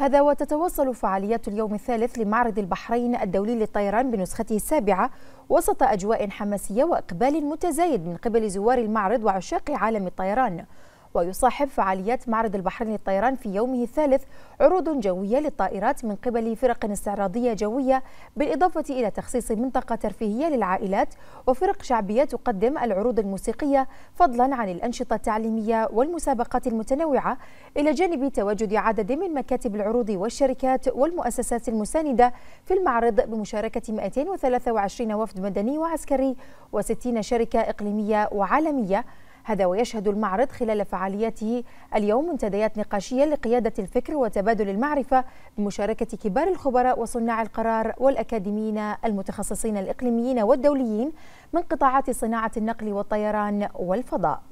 هذا وتتواصل فعاليات اليوم الثالث لمعرض البحرين الدولي للطيران بنسخته السابعة وسط أجواء حماسية وإقبال متزايد من قبل زوار المعرض وعشاق عالم الطيران ويصاحب فعاليات معرض البحرين للطيران في يومه الثالث عروض جوية للطائرات من قبل فرق استعراضية جوية بالإضافة إلى تخصيص منطقة ترفيهية للعائلات وفرق شعبية تقدم العروض الموسيقية فضلا عن الأنشطة التعليمية والمسابقات المتنوعة إلى جانب تواجد عدد من مكاتب العروض والشركات والمؤسسات المساندة في المعرض بمشاركة 223 وفد مدني وعسكري و60 شركة إقليمية وعالمية هذا ويشهد المعرض خلال فعالياته اليوم منتديات نقاشية لقيادة الفكر وتبادل المعرفة بمشاركة كبار الخبراء وصناع القرار والأكاديميين المتخصصين الإقليميين والدوليين من قطاعات صناعة النقل والطيران والفضاء